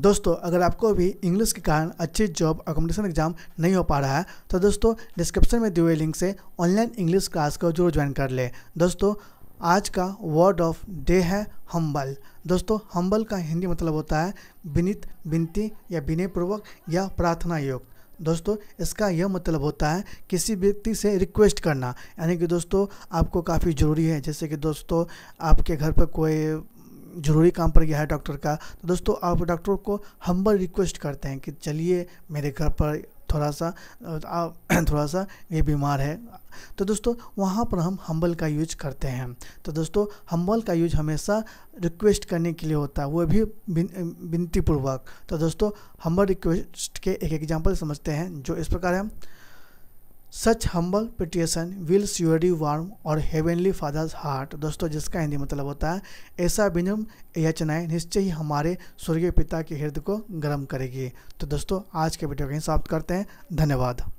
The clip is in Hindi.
दोस्तों अगर आपको भी इंग्लिश के कारण अच्छी जॉब अकोमोडेशन एग्जाम नहीं हो पा रहा है तो दोस्तों डिस्क्रिप्शन में दिए हुए लिंक से ऑनलाइन इंग्लिश क्लास को जरूर ज्वाइन कर ले दोस्तों आज का वर्ड ऑफ डे है हम्बल दोस्तों हम्बल का हिंदी मतलब होता है विनित विनती या विनयपूर्वक या प्रार्थना योग दोस्तों इसका यह मतलब होता है किसी व्यक्ति से रिक्वेस्ट करना यानी कि दोस्तों आपको काफ़ी ज़रूरी है जैसे कि दोस्तों आपके घर पर कोई ज़रूरी काम पर गया है डॉक्टर का तो दोस्तों आप डॉक्टर को हम्बल रिक्वेस्ट करते हैं कि चलिए मेरे घर पर थोड़ा सा आप थोड़ा सा ये बीमार है तो दोस्तों वहाँ पर हम हम्बल का यूज करते हैं तो दोस्तों हम्बल का यूज हमेशा रिक्वेस्ट करने के लिए होता है वो भी विनतीपूर्वक तो दोस्तों हम्बल रिक्वेस्ट के एक एग्जाम्पल समझते हैं जो इस प्रकार है such humble petition will surely warm our heavenly father's heart दोस्तों जिसका हिंदी मतलब होता है ऐसा विनम याचनाएं निश्चय ही हमारे स्वर्गीय पिता के हृदय को गर्म करेगी तो दोस्तों आज के वीडियो कहीं समाप्त करते हैं धन्यवाद